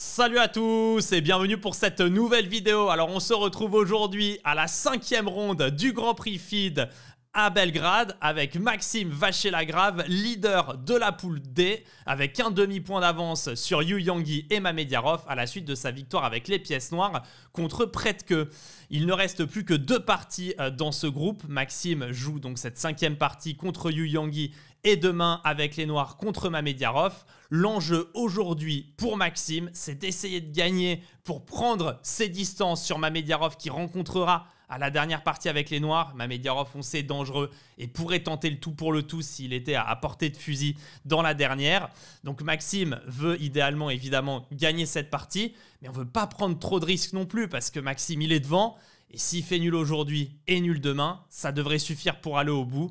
Salut à tous et bienvenue pour cette nouvelle vidéo. Alors on se retrouve aujourd'hui à la cinquième ronde du Grand Prix Feed à Belgrade avec Maxime Vachelagrave, leader de la poule D, avec un demi-point d'avance sur Yu Yangi et Mamediarov à la suite de sa victoire avec les pièces noires contre Pretke. Il ne reste plus que deux parties euh, dans ce groupe. Maxime joue donc cette cinquième partie contre Yu Yangi et demain avec les Noirs contre Mamediarov. L'enjeu aujourd'hui pour Maxime, c'est d'essayer de gagner pour prendre ses distances sur Mamediarov qui rencontrera à la dernière partie avec les Noirs. Mamediarov, on sait, dangereux et pourrait tenter le tout pour le tout s'il était à, portée de fusil dans la dernière. Donc Maxime veut idéalement, évidemment, gagner cette partie, mais on ne veut pas prendre trop de risques non plus parce que Maxime, il est devant. Et s'il fait nul aujourd'hui et nul demain, ça devrait suffire pour aller au bout.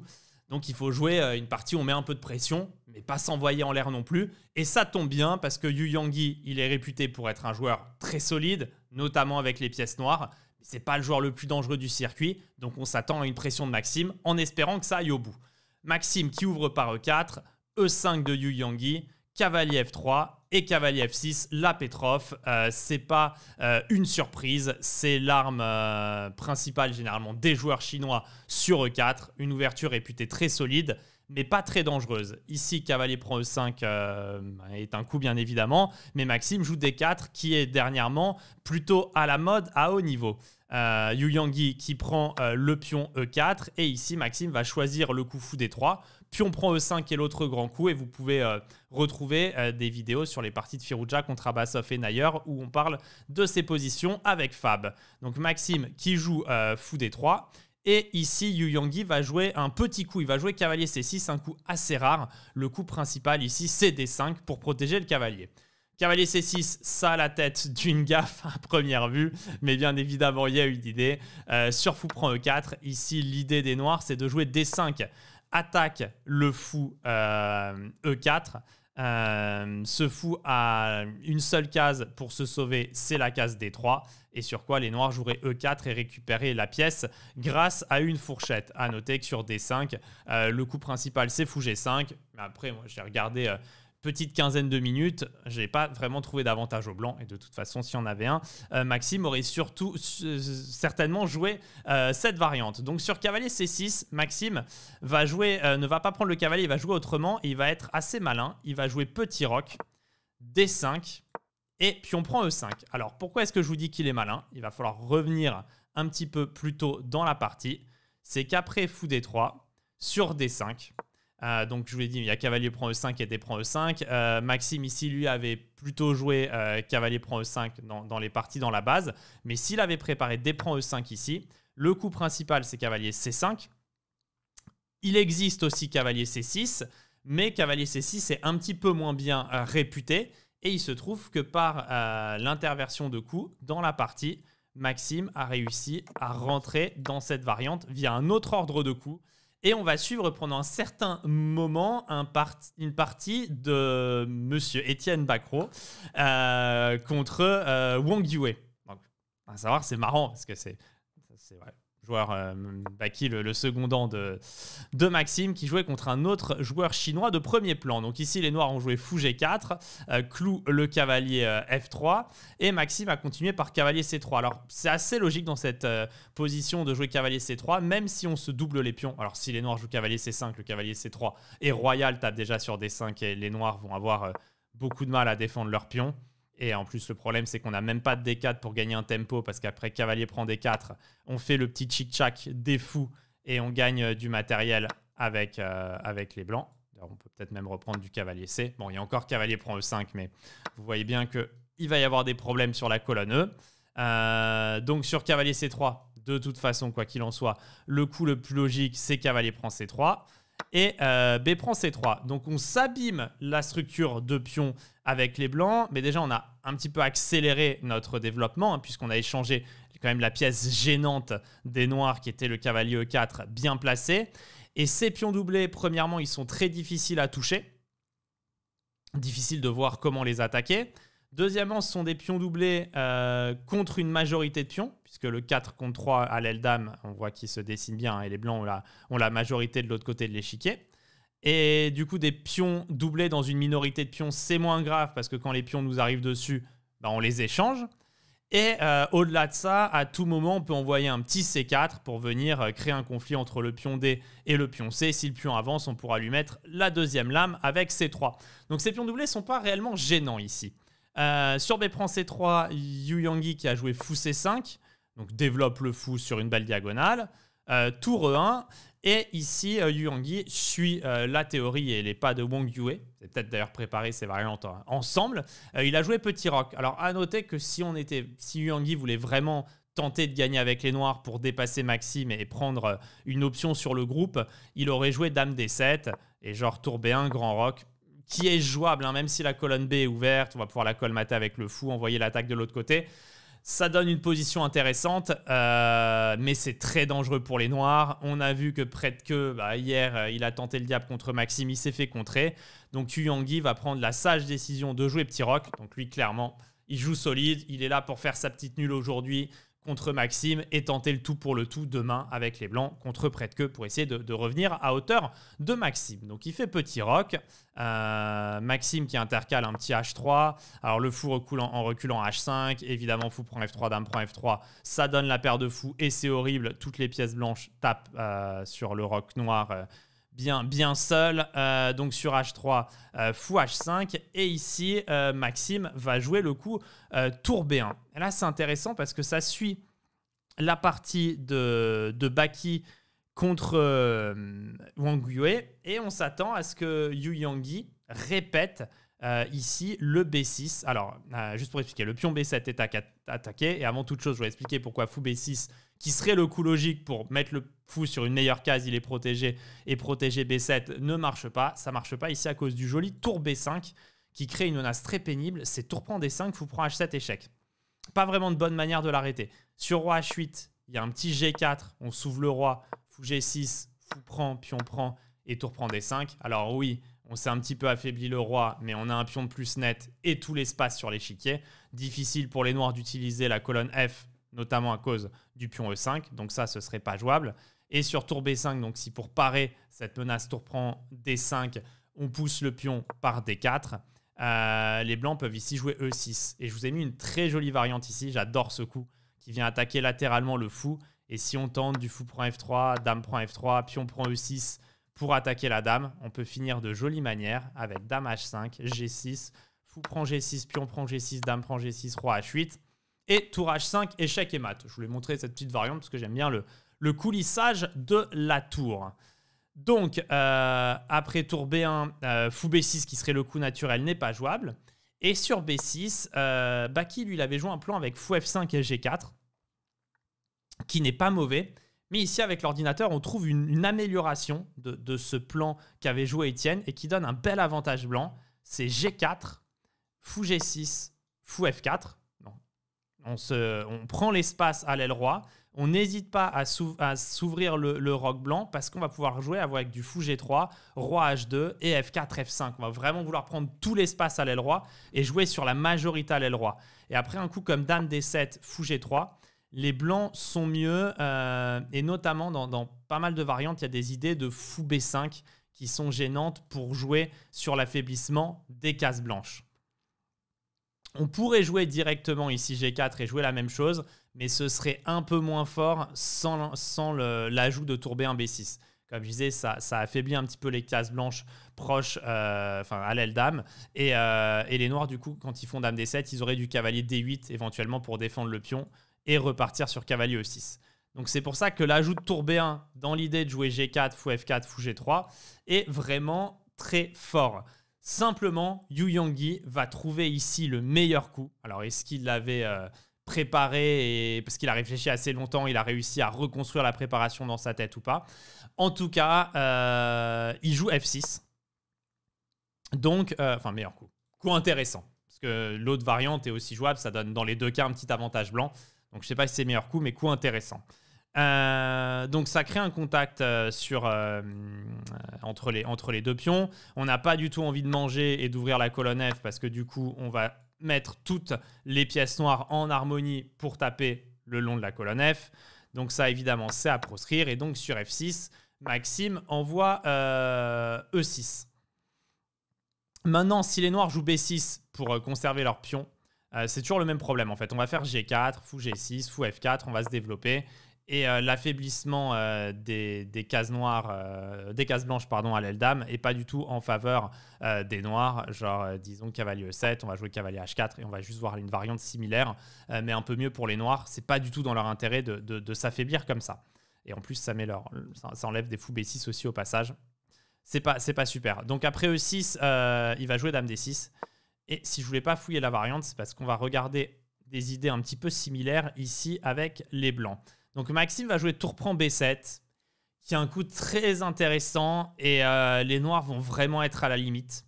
Donc il faut jouer euh, une partie où on met un peu de pression, mais pas s'envoyer en l'air non plus. Et ça tombe bien parce que Yu Yangi, il est réputé pour être un joueur très solide, notamment avec les pièces noires c'est pas le joueur le plus dangereux du circuit, donc on s'attend à une pression de Maxime en espérant que ça aille au bout. Maxime qui ouvre par E4, E5 de Yu Yangi, cavalier F3 et cavalier F6, la Petrov. Euh, c'est pas euh, une surprise, c'est l'arme euh, principale généralement des joueurs chinois sur E4, une ouverture réputée très solide mais pas très dangereuse. Ici, cavalier prend E5 euh, est un coup, bien évidemment, mais Maxime joue D4, qui est dernièrement plutôt à la mode à haut niveau. Euh, Yu Yangi qui prend euh, le pion E4, et ici, Maxime va choisir le coup fou D3. Pion prend E5 et l'autre grand coup, et vous pouvez euh, retrouver des vidéos sur les parties de Firuja contre Abasov et Nayer, où on parle de ses positions avec Fab. Donc Maxime qui joue fou D3, et ici, Yu Yangi va jouer un petit coup. Il va jouer cavalier C6, un coup assez rare. Le coup principal ici, c'est D5 pour protéger le cavalier. Cavalier C6, ça a la tête d'une gaffe à première vue, mais bien évidemment, il y a eu l'idée. Euh, sur fou prend E4, ici, l'idée des Noirs, c'est de jouer D5. Attaque le fou E4, euh, e euh, se fou à une seule case pour se sauver, c'est la case D3, et sur quoi les noirs joueraient E4 et récupérer la pièce grâce à une fourchette. À noter que sur D5, euh, le coup principal c'est fou G5, mais après moi j'ai regardé euh, petite quinzaine de minutes, je n'ai pas vraiment trouvé d'avantage au blanc. Et de toute façon, s'il y en avait un, euh, Maxime aurait surtout euh, certainement joué euh, cette variante. Donc sur cavalier C6, Maxime va jouer, ne va pas prendre le cavalier, il va jouer autrement. Et il va être assez malin. Il va jouer petit roc, D5 et puis on prend E5. Alors pourquoi est-ce que je vous dis qu'il est malin Il va falloir revenir un petit peu plus tôt dans la partie. C'est qu'après fou D3, sur D5, euh, donc je vous l'ai dit, il y a Cavalier prend E5 et D prend E5. Euh, Maxime ici, lui, avait plutôt joué euh, Cavalier prend E5 dans, les parties dans la base. Mais s'il avait préparé D prend E5 ici, le coup principal, c'est Cavalier C5. Il existe aussi Cavalier C6, mais Cavalier C6 est un petit peu moins bien réputé. Et il se trouve que par l'interversion de coups dans la partie, Maxime a réussi à rentrer dans cette variante via un autre ordre de coups et on va suivre pendant un certain moment un une partie de Monsieur Étienne Bacro euh, contre euh, Wang Yue. Donc, à savoir, c'est marrant parce que c'est. Ouais, joueur euh, bah, le, secondant de, Maxime, qui jouait contre un autre joueur chinois de premier plan. Donc ici, les Noirs ont joué Fou G4, euh, Clou le cavalier euh, F3, et Maxime a continué par cavalier C3. Alors c'est assez logique dans cette position de jouer cavalier C3, même si on se double les pions. Alors si les Noirs jouent cavalier C5, le cavalier C3 et Royal tape déjà sur D5, et les Noirs vont avoir beaucoup de mal à défendre leurs pions. Et en plus, le problème, c'est qu'on n'a même pas de D4 pour gagner un tempo, parce qu'après, cavalier prend D4, on fait le petit chic-chac des fous, et on gagne euh, du matériel avec, euh, avec les blancs. on peut peut-être même reprendre du cavalier C. Bon, il y a encore cavalier prend E5, mais vous voyez bien qu'il va y avoir des problèmes sur la colonne E. Euh, donc sur cavalier C3, de toute façon, quoi qu'il en soit, le coup le plus logique, c'est cavalier prend C3 et euh, B prend C3. Donc on s'abîme la structure de pion avec les blancs, mais déjà on a un petit peu accéléré notre développement hein, puisqu'on a échangé quand même la pièce gênante des noirs qui était le cavalier E4 bien placé. Et ces pions doublés, premièrement, ils sont très difficiles à toucher, difficile de voir comment les attaquer. Deuxièmement, ce sont des pions doublés euh, contre une majorité de pions, puisque le 4 contre 3 à l'aile dame, on voit qu'il se dessine bien, hein, et les blancs ont la, majorité de l'autre côté de l'échiquier. Et du coup, des pions doublés dans une minorité de pions, c'est moins grave, parce que quand les pions nous arrivent dessus, ben, on les échange. Et euh, au-delà de ça, à tout moment, on peut envoyer un petit C4 pour venir euh, créer un conflit entre le pion D et le pion C. Si le pion avance, on pourra lui mettre la deuxième lame avec C3. Donc ces pions doublés ne sont pas réellement gênants ici. Euh, sur B prend C3, Yu Yangi qui a joué Fou C5, donc développe le fou sur une belle diagonale. Euh, tour E1. Et ici, euh, Yu Yangi suit la théorie et les pas de Wang Yue. C'est peut-être d'ailleurs préparé ces variantes ensemble. il a joué Petit Roc. Alors, à noter que si, on était, si Yu Yangi voulait vraiment tenter de gagner avec les noirs pour dépasser Maxime et prendre une option sur le groupe, il aurait joué Dame D7 et genre Tour B1, Grand Roc qui est jouable, hein, même si la colonne B est ouverte, on va pouvoir la colmater avec le fou, envoyer l'attaque de l'autre côté. Ça donne une position intéressante, euh, mais c'est très dangereux pour les Noirs. On a vu que près de que bah, hier, euh, il a tenté le diable contre Maxime, il s'est fait contrer. Donc Yuyangi va prendre la sage décision de jouer Petit Rock. Donc lui, clairement, il joue solide, il est là pour faire sa petite nulle aujourd'hui contre Maxime et tenter le tout pour le tout demain avec les Blancs contre de pour essayer de, revenir à hauteur de Maxime. Donc il fait petit rock. Euh, Maxime qui intercale un petit H3. Alors le fou recule en, reculant H5. Évidemment, fou prend F3, dame prend F3. Ça donne la paire de fou et c'est horrible. Toutes les pièces blanches tapent euh, sur le roc noir. Euh, bien, bien seul, euh, donc sur H3 euh, fou H5. Et ici, euh, Maxime va jouer le coup tour B1. là, c'est intéressant parce que ça suit la partie de, Baki contre Wang Yue. Et on s'attend à ce que Yu Yangyi répète ici le B6. Alors, juste pour expliquer, le pion B7 est attaqué. Et avant toute chose, je vais expliquer pourquoi fou B6, qui serait le coup logique pour mettre le fou sur une meilleure case, il est protégé et protéger B7 ne marche pas. Ça marche pas ici à cause du joli tour B5 qui crée une menace très pénible. C'est tour prend D5, fou prend H7 échec. Pas vraiment de bonne manière de l'arrêter. Sur roi H8, il y a un petit G4, on s'ouvre le roi, fou G6, fou prend, pion prend et tour prend D5. Alors oui, on s'est un petit peu affaibli le roi, mais on a un pion de plus net et tout l'espace sur l'échiquier. Difficile pour les noirs d'utiliser la colonne F, notamment à cause du pion E5, donc ça, ce serait pas jouable. Et sur tour B5, donc si pour parer cette menace, tour prend D5, on pousse le pion par D4. Euh, les blancs peuvent ici jouer E6. Et je vous ai mis une très jolie variante ici. J'adore ce coup qui vient attaquer latéralement le fou. Et si on tente du fou prend F3, dame prend F3, pion prend E6 pour attaquer la dame, on peut finir de jolie manière avec dame H5, G6, fou prend G6, pion prend G6, dame prend G6, roi H8. Et tour H5, échec et mat. Je voulais montrer cette petite variante parce que j'aime bien le, le coulissage de la tour. Donc, euh, après tour B1, euh, fou B6 qui serait le coup naturel n'est pas jouable. Et sur B6, euh, Baki, lui, avait joué un plan avec fou F5 et G4, qui n'est pas mauvais. Mais ici, avec l'ordinateur, on trouve une, amélioration de, de, ce plan qu'avait joué Étienne et qui donne un bel avantage blanc. C'est G4, fou G6, fou F4 on, prend l'espace à l'aile roi, on n'hésite pas à, s'ouvrir le, roc blanc parce qu'on va pouvoir jouer avec du fou G3, roi H2 et F4, F5. On va vraiment vouloir prendre tout l'espace à l'aile roi et jouer sur la majorité à l'aile roi. Et après un coup comme dame D7, fou G3, les blancs sont mieux euh, et notamment dans, dans, pas mal de variantes, il y a des idées de fou B5 qui sont gênantes pour jouer sur l'affaiblissement des cases blanches. On pourrait jouer directement ici G4 et jouer la même chose, mais ce serait un peu moins fort sans, l'ajout de tour B1, B6 comme je disais, ça, ça, affaiblit un petit peu les cases blanches proches, euh, à l'aile dame. Et, euh, et, les noirs, du coup, quand ils font dame d7, ils auraient du cavalier d8 éventuellement pour défendre le pion et repartir sur cavalier e6. Donc c'est pour ça que l'ajout de tour b1 dans l'idée de jouer g4, fou f4, fou g3 est vraiment très fort. Simplement, Yu Yonggi va trouver ici le meilleur coup. Alors, est-ce qu'il l'avait euh, préparé et parce qu'il a réfléchi assez longtemps, il a réussi à reconstruire la préparation dans sa tête ou pas En tout cas, euh, il joue F6. Donc, euh, enfin, meilleur coup. Coup intéressant. Parce que l'autre variante est aussi jouable, ça donne dans les deux cas un petit avantage blanc. Donc je ne sais pas si c'est meilleur coup, mais coup intéressant. Euh, donc ça crée un contact euh, sur, euh, entre, les, entre les deux pions. On n'a pas du tout envie de manger et d'ouvrir la colonne F parce que du coup, on va mettre toutes les pièces noires en harmonie pour taper le long de la colonne F. Donc ça, évidemment, c'est à proscrire. Et donc sur F6, Maxime envoie E6. E Maintenant, si les noirs jouent B6 pour conserver leur pion, c'est toujours le même problème en fait. On va faire G4, fou G6, fou F4, on va se développer et euh, l'affaiblissement euh, des, cases noires, euh, des cases blanches pardon, à l'aile dame n'est pas du tout en faveur des noirs. Genre, disons cavalier E7, on va jouer cavalier H4 et on va juste voir une variante similaire, mais un peu mieux pour les noirs. C'est pas du tout dans leur intérêt de, s'affaiblir comme ça. Et en plus, ça, met leur, ça, enlève des fous B6 aussi au passage. C'est pas, pas super. Donc après E6, il va jouer dame D6. Et si je voulais pas fouiller la variante, c'est parce qu'on va regarder des idées un petit peu similaires ici avec les blancs. Donc Maxime va jouer tour prend B7, qui a un coup très intéressant et euh, les noirs vont vraiment être à la limite.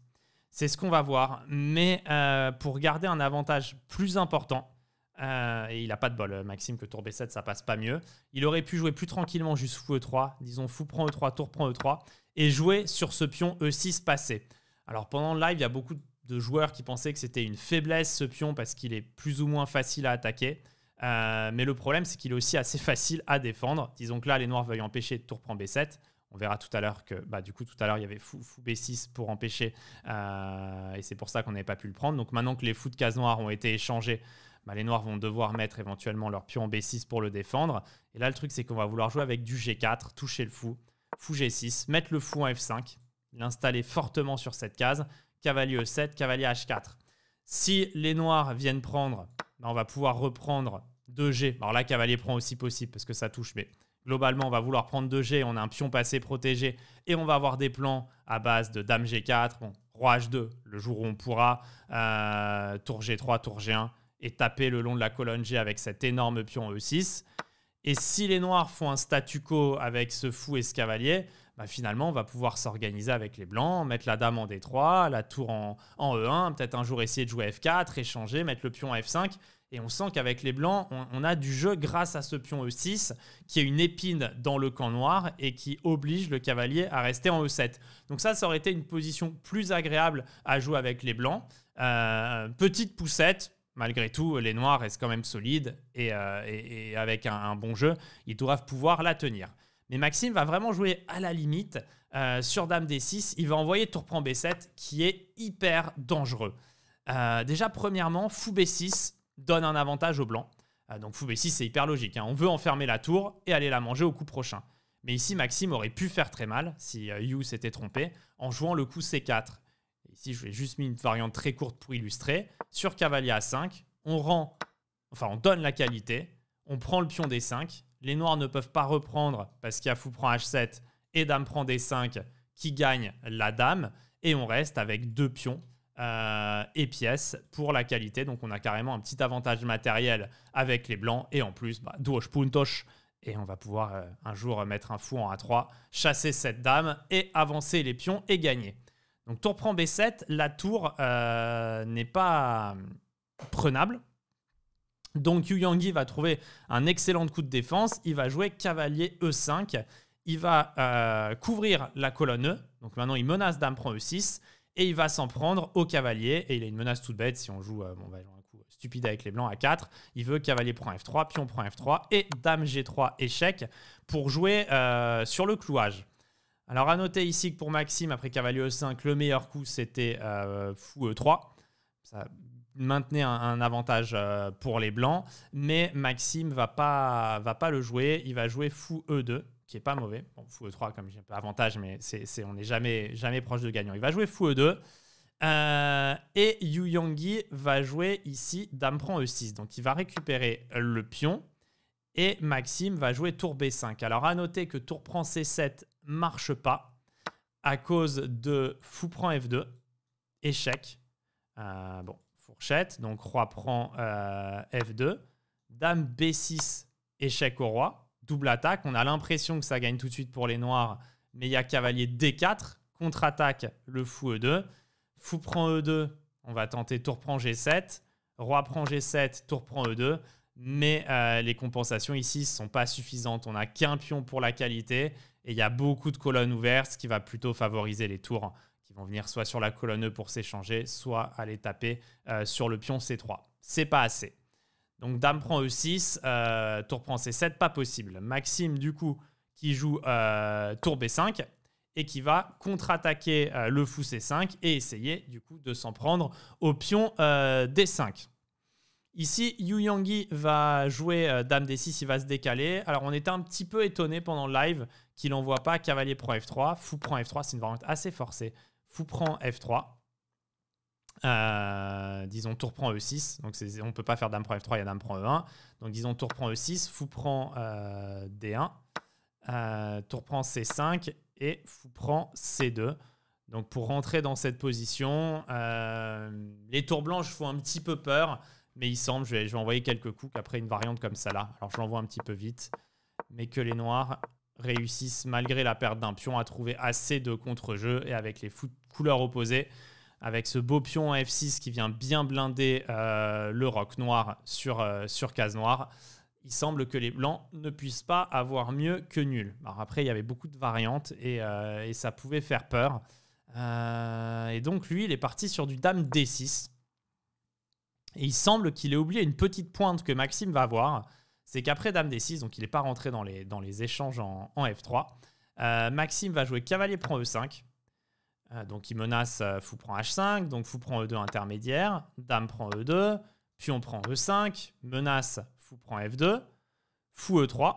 C'est ce qu'on va voir. Mais euh, pour garder un avantage plus important, euh, et il n'a pas de bol, Maxime, que tour B7, ça passe pas mieux. Il aurait pu jouer plus tranquillement juste fou E3, disons fou prend E3, tour prend E3, et jouer sur ce pion E6 passé. Alors pendant le live, il y a beaucoup de joueurs qui pensaient que c'était une faiblesse ce pion parce qu'il est plus ou moins facile à attaquer. Euh, mais le problème, c'est qu'il est aussi assez facile à défendre. Disons que là, les noirs veulent empêcher de tout B7. On verra tout à l'heure que, bah, du coup, tout à l'heure, il y avait fou, fou B6 pour empêcher. Euh, et c'est pour ça qu'on n'avait pas pu le prendre. Donc maintenant que les fous de case noire ont été échangés, bah, les noirs vont devoir mettre éventuellement leur pion B6 pour le défendre. Et là, le truc, c'est qu'on va vouloir jouer avec du G4, toucher le fou, fou G6, mettre le fou en F5, l'installer fortement sur cette case, cavalier E7, cavalier H4. Si les noirs viennent prendre, bah, on va pouvoir reprendre 2G. Alors là, cavalier prend aussi possible parce que ça touche, mais globalement, on va vouloir prendre 2G. On a un pion passé protégé et on va avoir des plans à base de dame G4, roi H2, le jour où on pourra, euh, tour G3, tour G1 et taper le long de la colonne G avec cet énorme pion E6. Et si les noirs font un statu quo avec ce fou et ce cavalier, bah, finalement, on va pouvoir s'organiser avec les blancs, mettre la dame en D3, la tour en, E1, e peut-être un jour essayer de jouer F4, échanger, mettre le pion en F5. Et on sent qu'avec les blancs, on, a du jeu grâce à ce pion E6, qui est une épine dans le camp noir et qui oblige le cavalier à rester en E7. Donc ça, ça aurait été une position plus agréable à jouer avec les blancs. Euh, petite poussette, malgré tout, les noirs restent quand même solides et, euh, avec un, bon jeu, ils doivent pouvoir la tenir. Mais Maxime va vraiment jouer à la limite. Euh, sur Dame D6, il va envoyer tour prend B7 qui est hyper dangereux. déjà, premièrement, fou B6, donne un avantage aux blancs. Ah, donc fou b c'est hyper logique. Hein. On veut enfermer la tour et aller la manger au coup prochain. Mais ici, Maxime aurait pu faire très mal, si Yu euh, s'était trompé, en jouant le coup C4. Ici, je vais juste mis une variante très courte pour illustrer. Sur cavalier A5, on rend, enfin, on donne la qualité, on prend le pion D5. Les noirs ne peuvent pas reprendre parce qu'il y a fou prend H7 et dame prend D5 qui gagne la dame. Et on reste avec deux pions euh, et pièces pour la qualité. Donc on a carrément un petit avantage matériel avec les blancs et en plus, bah, douche dos Et on va pouvoir euh, un jour mettre un fou en A3, chasser cette dame et avancer les pions et gagner. Donc tour prend B7, la tour euh, n'est pas prenable. Donc Yu Yangi va trouver un excellent coup de défense. Il va jouer cavalier E5. Il va couvrir la colonne E. Donc maintenant il menace dame prend E6 et il va s'en prendre au cavalier. Et il a une menace toute bête si on joue, euh, bah, un coup euh, stupide avec les blancs à 4. Il veut cavalier prend F3, pion prend F3 et dame G3 échec pour jouer euh, sur le clouage. Alors à noter ici que pour Maxime, après cavalier E5, le meilleur coup c'était fou E3. Ça maintenait un, avantage pour les blancs, mais Maxime va pas va pas le jouer. Il va jouer fou E2 qui est pas mauvais. fou E3, comme j'ai un peu avantage, mais c'est, on n'est jamais, jamais proche de gagnant. Il va jouer fou E2. Euh, et Yu Yongi va jouer ici Dame prend E6. Donc il va récupérer le pion. Et Maxime va jouer tour B5. Alors à noter que tour prend C7 marche pas à cause de fou prend F2. Échec. Euh, bon, fourchette. Donc roi prend euh, F2. Dame B6, échec au roi double attaque. On a l'impression que ça gagne tout de suite pour les noirs, mais il y a cavalier D4, contre-attaque, le fou E2. Fou prend E2, on va tenter tour prend G7, roi prend G7, tour prend E2, mais euh, les compensations ici ne sont pas suffisantes. On n'a qu'un pion pour la qualité et il y a beaucoup de colonnes ouvertes, ce qui va plutôt favoriser les tours qui vont venir soit sur la colonne E pour s'échanger, soit aller taper euh, sur le pion C3. C'est pas assez. Donc Dame prend E6, euh, tour prend C7, pas possible. Maxime, du coup, qui joue euh, tour B5 et qui va contre-attaquer euh, le fou C5 et essayer, du coup, de s'en prendre au pion D5. Ici, Yu Yangi va jouer Dame D6, il va se décaler. Alors, on était un petit peu étonné pendant le live qu'il n'envoie pas Cavalier prend F3, Fou prend F3, c'est une variante assez forcée. Fou prend F3 disons, tour prend E6. Donc on ne peut pas faire dame prend F3, il y a dame prend E1. Donc disons, tour prend E6, fou prend euh, D1, euh, tour prend C5 et fou prend C2. Donc pour rentrer dans cette position, euh, les tours blanches font un petit peu peur, mais il semble, je vais, envoyer quelques coups qu'après une variante comme ça là. Alors je l'envoie un petit peu vite, mais que les noirs réussissent malgré la perte d'un pion à trouver assez de contre-jeu et avec les couleurs opposées, avec ce beau pion en F6 qui vient bien blinder euh, le roc noir sur, euh, sur case noire. Il semble que les blancs ne puissent pas avoir mieux que nul. après, il y avait beaucoup de variantes et, euh, ça pouvait faire peur. et donc lui, il est parti sur du dame D6. Et il semble qu'il ait oublié une petite pointe que Maxime va avoir. C'est qu'après dame D6, donc il n'est pas rentré dans les, dans les échanges en, en F3, Maxime va jouer cavalier prend E5 euh, donc il menace euh, fou prend h5, donc fou prend e2 intermédiaire, dame prend e2, puis on prend e5, menace fou prend f2, fou e3.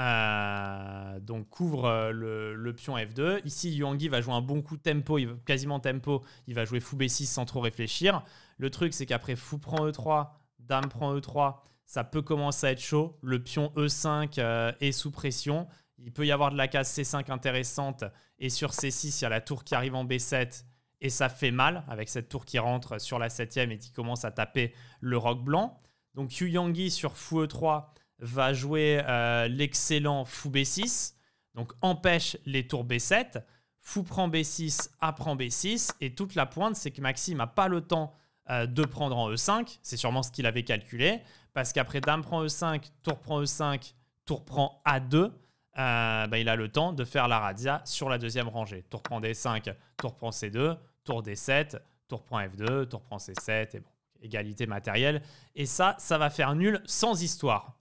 Euh, donc couvre le, pion f2. Ici, Yuangi va jouer un bon coup tempo, il, quasiment tempo. Il va jouer fou b6 sans trop réfléchir. Le truc, c'est qu'après fou prend e3, dame prend e3, ça peut commencer à être chaud. Le pion e5 est sous pression il peut y avoir de la case C5 intéressante. Et sur C6, il y a la tour qui arrive en B7 et ça fait mal avec cette tour qui rentre sur la 7 et qui commence à taper le roc blanc. Donc Yu Yangi sur Fou E3 va jouer euh, l'excellent Fou B6, donc empêche les tours B7. Fou prend B6, A prend B6, et toute la pointe, c'est que Maxime n'a pas le temps euh, de prendre en E5, c'est sûrement ce qu'il avait calculé, parce qu'après Dame prend E5, Tour prend E5, Tour prend A2, euh, ben, il a le temps de faire la radia sur la deuxième rangée. Tour prend D5, tour prend C2, tour D7, tour prend F2, tour prend C7, et bon, égalité matérielle. Et ça, ça va faire nul sans histoire.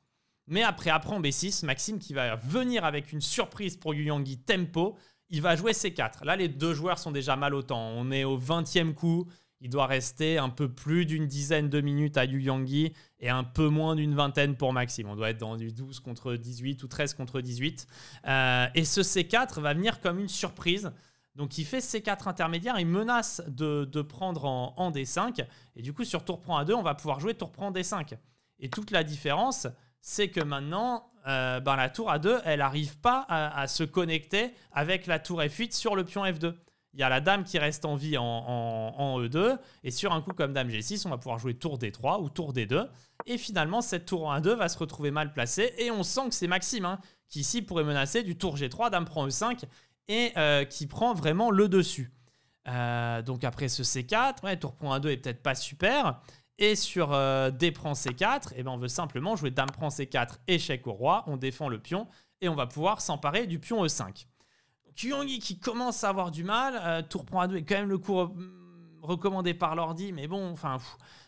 Mais après, après en B6, Maxime qui va venir avec une surprise pour Yangi tempo, il va jouer C4. Là, les deux joueurs sont déjà mal au temps. On est au 20e coup, il doit rester un peu plus d'une dizaine de minutes à Yu Yangi et un peu moins d'une vingtaine pour Maxime. On doit être dans du 12 contre 18 ou 13 contre 18. Euh, et ce C4 va venir comme une surprise. Donc il fait C4 intermédiaire, il menace de, prendre en, D5. Et du coup, sur tour prend A2, on va pouvoir jouer tour prend D5. Et toute la différence, c'est que maintenant, euh, ben, la tour A2, elle n'arrive pas à se connecter avec la tour F8 sur le pion F2 il y a la dame qui reste en vie en, E2, e et sur un coup comme dame G6, on va pouvoir jouer tour D3 ou tour D2, et finalement cette tour en A2 va se retrouver mal placée, et on sent que c'est Maxime hein, qui ici pourrait menacer du tour G3, dame prend E5, et euh, qui prend vraiment le dessus. Euh, donc après ce C4, tour prend A2 est peut-être pas super, et sur euh, D prend C4, et eh ben on veut simplement jouer dame prend C4, échec au roi, on défend le pion, et on va pouvoir s'emparer du pion E5. Kyongi qui commence à avoir du mal. tour prend A2. est quand même le coup recommandé par l'ordi, mais bon, enfin,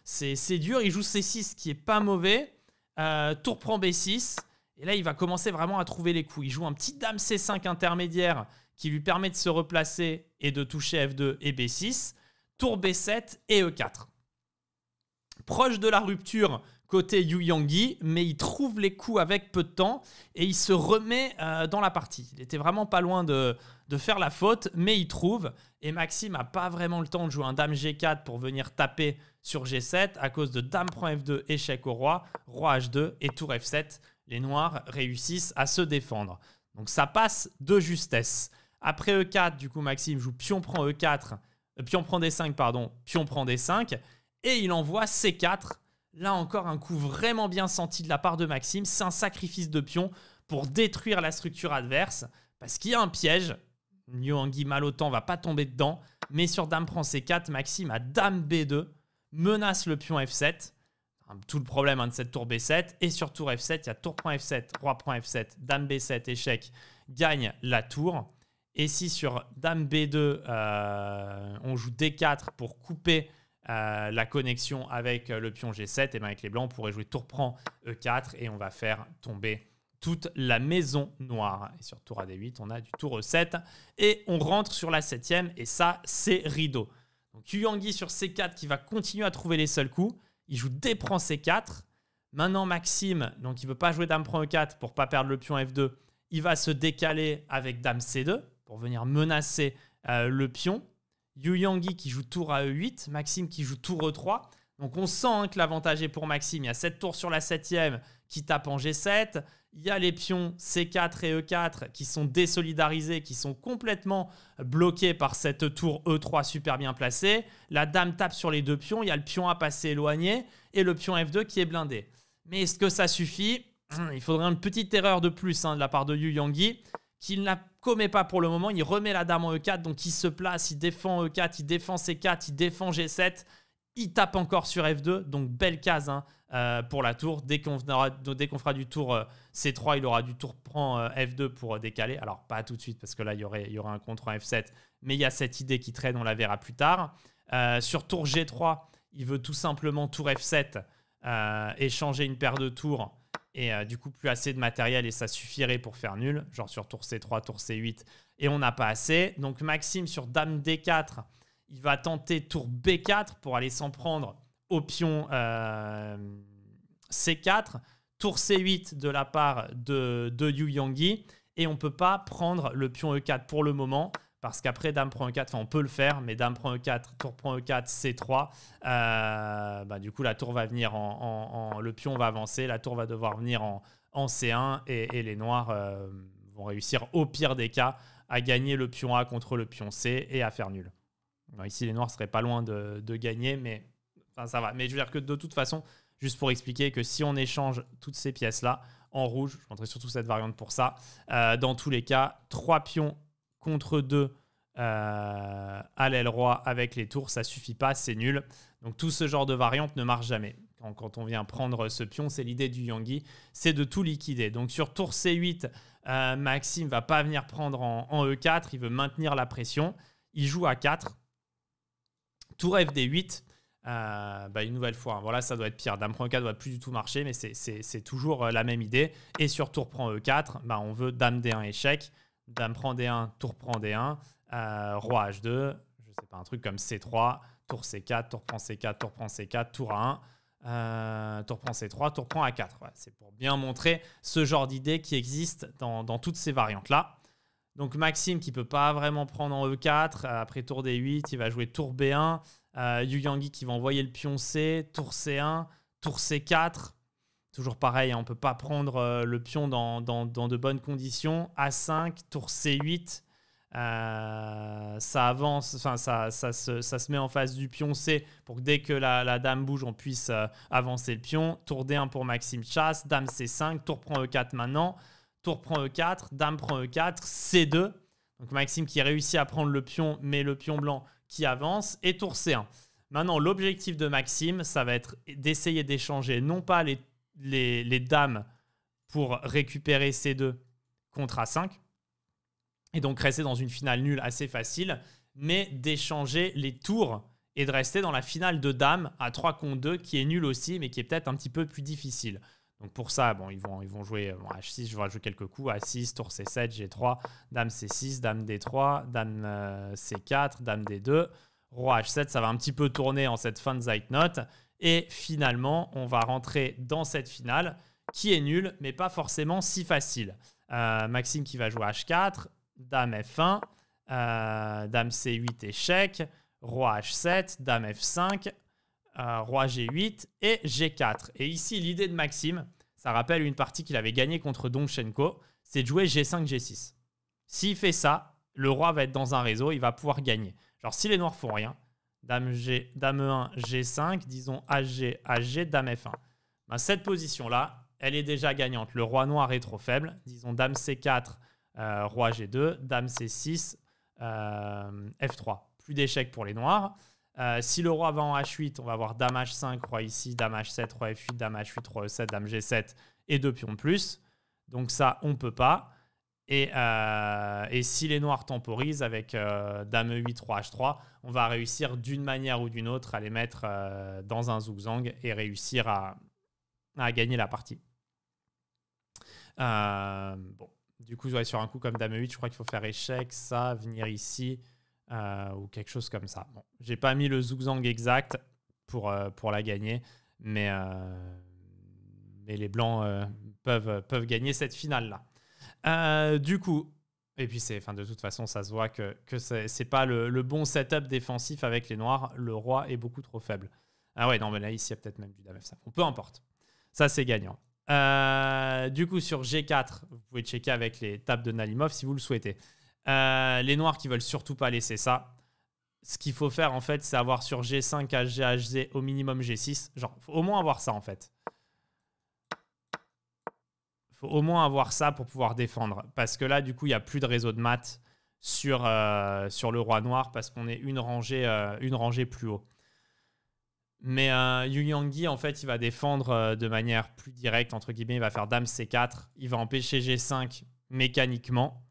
c'est dur. Il joue C6 qui est pas mauvais. Euh, tour prend B6. Et là, il va commencer vraiment à trouver les coups. Il joue un petit dame C5 intermédiaire qui lui permet de se replacer et de toucher F2 et B6. Tour B7 et E4. Proche de la rupture, côté Yu Yangi, mais il trouve les coups avec peu de temps et il se remet euh, dans la partie. Il était vraiment pas loin de, faire la faute, mais il trouve. Et Maxime n'a pas vraiment le temps de jouer un Dame G4 pour venir taper sur G7 à cause de Dame prend F2, échec au roi, Roi H2 et Tour F7. Les Noirs réussissent à se défendre. Donc ça passe de justesse. Après E4, du coup, Maxime joue Pion prend E4, euh, Pion prend D5, pardon, Pion prend D5, et il envoie C4 Là encore, un coup vraiment bien senti de la part de Maxime. C'est un sacrifice de pion pour détruire la structure adverse. Parce qu'il y a un piège. Nyuangi ne va pas tomber dedans. Mais sur Dame prend C4, Maxime a Dame B2 menace le pion F7. Tout le problème hein, de cette tour B7. Et sur tour F7, il y a tour point F7, roi point F7, Dame B7, échec, gagne la tour. Et si sur Dame B2, euh, on joue D4 pour couper euh, la connexion avec euh, le pion G7, et eh bien avec les blancs, on pourrait jouer tour prend E4 et on va faire tomber toute la maison noire. Et sur tour AD8, on a du tour E7 et on rentre sur la septième et ça, c'est rideau. Donc Yuangi sur C4 qui va continuer à trouver les seuls coups. Il joue D prend C4. Maintenant Maxime, donc il ne veut pas jouer Dame prend E4 pour pas perdre le pion F2. Il va se décaler avec Dame C2 pour venir menacer euh, le pion. Yu Yangi qui joue tour à E8, Maxime qui joue tour E3. Donc on sent hein, que l'avantage est pour Maxime. Il y a cette tour sur la 7ème qui tape en G7. Il y a les pions C4 et E4 qui sont désolidarisés, qui sont complètement bloqués par cette tour E3 super bien placée. La dame tape sur les deux pions. Il y a le pion A passé éloigné et le pion F2 qui est blindé. Mais est-ce que ça suffit Il faudrait une petite erreur de plus hein, de la part de Yu Yangi qu'il n'a commet pas pour le moment. Il remet la dame en E4, donc il se place, il défend E4, il défend C4, il défend G7. Il tape encore sur F2, donc belle case hein, euh, pour la tour. Dès qu'on fera du tour euh, C3, il aura du tour prend euh, F2 pour décaler. Alors pas tout de suite, parce que là, il y aurait, un contre en F7, mais il y a cette idée qui traîne, on la verra plus tard. sur tour G3, il veut tout simplement tour F7, échanger une paire de tours et euh, du coup plus assez de matériel et ça suffirait pour faire nul, genre sur tour C3, tour C8, et on n'a pas assez. Donc Maxime sur dame D4, il va tenter tour B4 pour aller s'en prendre au pion euh, C4, tour C8 de la part de, de Yu Yangi, et on ne peut pas prendre le pion E4 pour le moment parce qu'après Dame prend E4, enfin on peut le faire, mais Dame prend E4, Tour prend E4, C3, euh, bah, du coup la tour va venir en, Le pion va avancer, la tour va devoir venir en, en C1 et, et, les Noirs euh, vont réussir au pire des cas à gagner le pion A contre le pion C et à faire nul. ici les Noirs seraient pas loin de, gagner, mais ça va. Mais je veux dire que de toute façon, juste pour expliquer que si on échange toutes ces pièces-là, en rouge, je montrerai surtout cette variante pour ça, euh, dans tous les cas, trois pions contre 2 euh, à l'aile roi avec les tours, ça suffit pas, c'est nul. Donc tout ce genre de variante ne marche jamais. Quand, on vient prendre ce pion, c'est l'idée du Yangi, c'est de tout liquider. Donc sur tour C8, Maxime euh, Maxime va pas venir prendre en, E4, e il veut maintenir la pression. Il joue à 4. Tour FD8, euh, bah, une nouvelle fois, hein. voilà, ça doit être pire. Dame prend E4 doit plus du tout marcher, mais c'est toujours la même idée. Et sur tour prend E4, bah, on veut Dame D1 échec. Dame prend D1, tour prend D1, euh, roi H2, je sais pas, un truc comme C3, tour C4, tour prend C4, tour prend C4, tour A1, euh, tour prend C3, tour prend A4. c'est pour bien montrer ce genre d'idée qui existe dans, toutes ces variantes-là. Donc Maxime qui peut pas vraiment prendre en E4, euh, après tour D8, il va jouer tour B1, Yu Yangi qui va envoyer le pion C, tour C1, tour C4, Toujours pareil, hein, on ne peut pas prendre euh, le pion dans, de bonnes conditions. A5, tour C8, euh, ça avance, enfin, ça, ça, se, met en face du pion C pour que dès que la, dame bouge, on puisse euh, avancer le pion. Tour D1 pour Maxime Chasse, dame C5, tour prend E4 maintenant, tour prend E4, dame prend E4, C2. Donc Maxime qui réussit à prendre le pion, mais le pion blanc qui avance, et tour C1. Maintenant, l'objectif de Maxime, ça va être d'essayer d'échanger non pas les les, dames pour récupérer C2 contre A5. Et donc rester dans une finale nulle assez facile, mais d'échanger les tours et de rester dans la finale de dames à 3 contre 2 qui est nulle aussi, mais qui est peut-être un petit peu plus difficile. Donc pour ça, bon, ils vont, ils vont jouer H6, je vais jouer quelques coups, A6, tour C7, G3, dame C6, dame D3, dame euh, C4, dame D2, roi H7, ça va un petit peu tourner en cette fin de Zeitnote. Et finalement, on va rentrer dans cette finale qui est nulle, mais pas forcément si facile. Euh, Maxime qui va jouer H4, Dame F1, euh, Dame C8 échec, Roi H7, Dame F5, euh, Roi G8 et G4. Et ici, l'idée de Maxime, ça rappelle une partie qu'il avait gagnée contre Donchenko, c'est de jouer G5, G6. S'il fait ça, le roi va être dans un réseau, il va pouvoir gagner. Genre, si les noirs font rien, dame, G, dame 1, G5, disons HG, HG, dame F1. Ben, cette position-là, elle est déjà gagnante. Le roi noir est trop faible. Disons dame C4, euh, roi G2, dame C6, euh, F3. Plus d'échecs pour les noirs. Euh, si le roi va en H8, on va avoir dame H5, roi ici, dame H7, roi F8, dame H8, roi E7, dame G7 et deux pions de plus. Donc ça, on ne peut pas. Euh, et, si les noirs temporisent avec euh, Dame 8 3 3H3, on va réussir d'une manière ou d'une autre à les mettre euh, dans un zugzang et réussir à, gagner la partie. bon, du coup, sur un coup comme Dame 8 je crois qu'il faut faire échec, ça, venir ici ou quelque chose comme ça. Bon, j'ai pas mis le zugzang exact pour, la gagner, mais, les blancs peuvent gagner cette finale-là. Euh, du coup, et puis c'est, enfin de toute façon, ça se voit que, que c'est pas le, bon setup défensif avec les Noirs. Le roi est beaucoup trop faible. Ah ouais, non, mais là, ici, il y a peut-être même du dame f peu importe. Ça, c'est gagnant. Euh, du coup, sur G4, vous pouvez checker avec les tables de Nalimov si vous le souhaitez. Euh, les noirs qui veulent surtout pas laisser ça. Ce qu'il faut faire en fait, c'est avoir sur G5, HG, HZ, au minimum G6. Genre, au moins avoir ça en fait. Il faut au moins avoir ça pour pouvoir défendre. Parce que là, du coup, il n'y a plus de réseau de maths sur, euh, sur le roi noir parce qu'on est une rangée, euh, une rangée plus haut. Mais euh, Yu Yangi, en fait, il va défendre de manière plus directe, entre guillemets, il va faire Dame C4, il va empêcher G5 mécaniquement.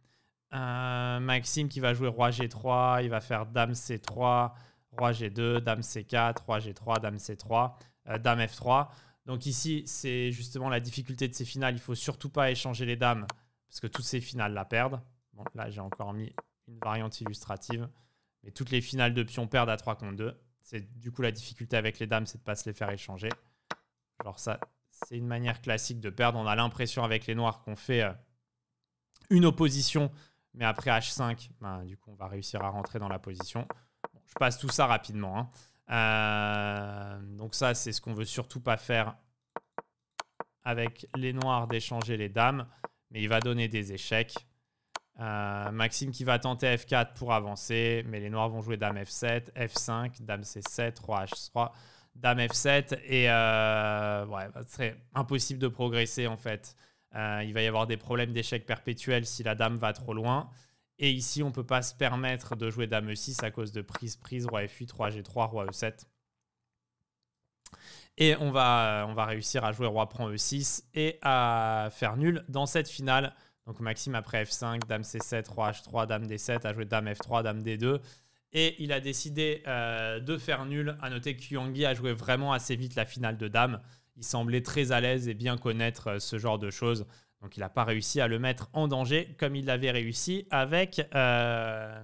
Maxime qui va jouer Roi G3, il va faire Dame C3, Roi G2, Dame C4, Roi G3, Dame C3, Dame F3. Donc ici, c'est justement la difficulté de ces finales. Il ne faut surtout pas échanger les dames parce que toutes ces finales la perdent. Bon, là, j'ai encore mis une variante illustrative. Mais toutes les finales de pions perdent à 3 contre 2. C'est du coup la difficulté avec les dames, c'est de pas se les faire échanger. Genre ça, c'est une manière classique de perdre. On a l'impression avec les noirs qu'on fait euh, une opposition, mais après H5, ben, du coup, on va réussir à rentrer dans la position. je passe tout ça rapidement. Hein. Euh, donc ça, c'est ce qu'on veut surtout pas faire avec les noirs d'échanger les dames. Mais il va donner des échecs. Euh, Maxime qui va tenter F4 pour avancer, mais les noirs vont jouer dame F7, F5, dame C7, roi H3, dame F7. Et euh, ouais, ce serait impossible de progresser en fait. il va y avoir des problèmes d'échecs perpétuels si la dame va trop loin. Et ici, on ne peut pas se permettre de jouer Dame E6 à cause de prise, prise, Roi F8, Roi G3, Roi E7. Et on va, on va réussir à jouer Roi prend E6 et à faire nul dans cette finale. Donc Maxime après F5, Dame C7, Roi H3, Dame D7, a joué Dame F3, Dame D2. Et il a décidé euh, de faire nul. A noter que Yuangi a joué vraiment assez vite la finale de Dame. Il semblait très à l'aise et bien connaître euh, ce genre de choses. Donc il n'a pas réussi à le mettre en danger comme il l'avait réussi avec euh,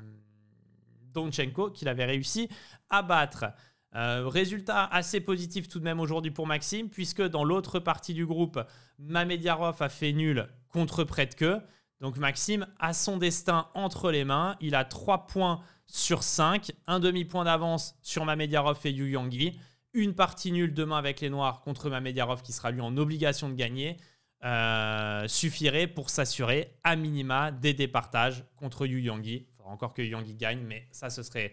Donchenko, qu'il avait réussi à battre. Euh, résultat assez positif tout de même aujourd'hui pour Maxime, puisque dans l'autre partie du groupe, Mamediarov a fait nul contre que Donc Maxime a son destin entre les mains. Il a 3 points sur 5, un demi-point d'avance sur Mamediarov et Yu Yangli. une partie nulle demain avec les Noirs contre Mamediarov qui sera lui en obligation de gagner. Euh, suffirait pour s'assurer à minima des départages contre Yu il Faudra encore que Yu gagne, mais ça, ce serait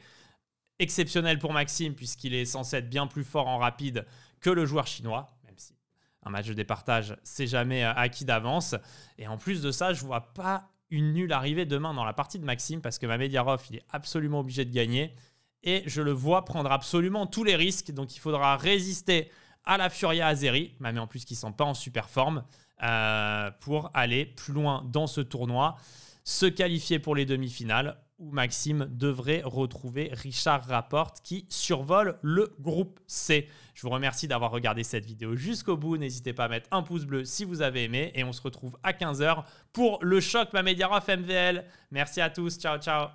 exceptionnel pour Maxime puisqu'il est censé être bien plus fort en rapide que le joueur chinois, même si un match de départage, c'est jamais euh, acquis d'avance. Et en plus de ça, je vois pas une nulle arrivée demain dans la partie de Maxime parce que Mamediarov, il est absolument obligé de gagner. Et je le vois prendre absolument tous les risques. Donc il faudra résister à la Furia Azeri, mais en plus qui ne sont pas en super forme. Euh, pour aller plus loin dans ce tournoi, se qualifier pour les demi-finales où Maxime devrait retrouver Richard Rapporte qui survole le groupe C. Je vous remercie d'avoir regardé cette vidéo jusqu'au bout. N'hésitez pas à mettre un pouce bleu si vous avez aimé et on se retrouve à 15h pour le choc Mamediarov MVL. Merci à tous. Ciao, ciao.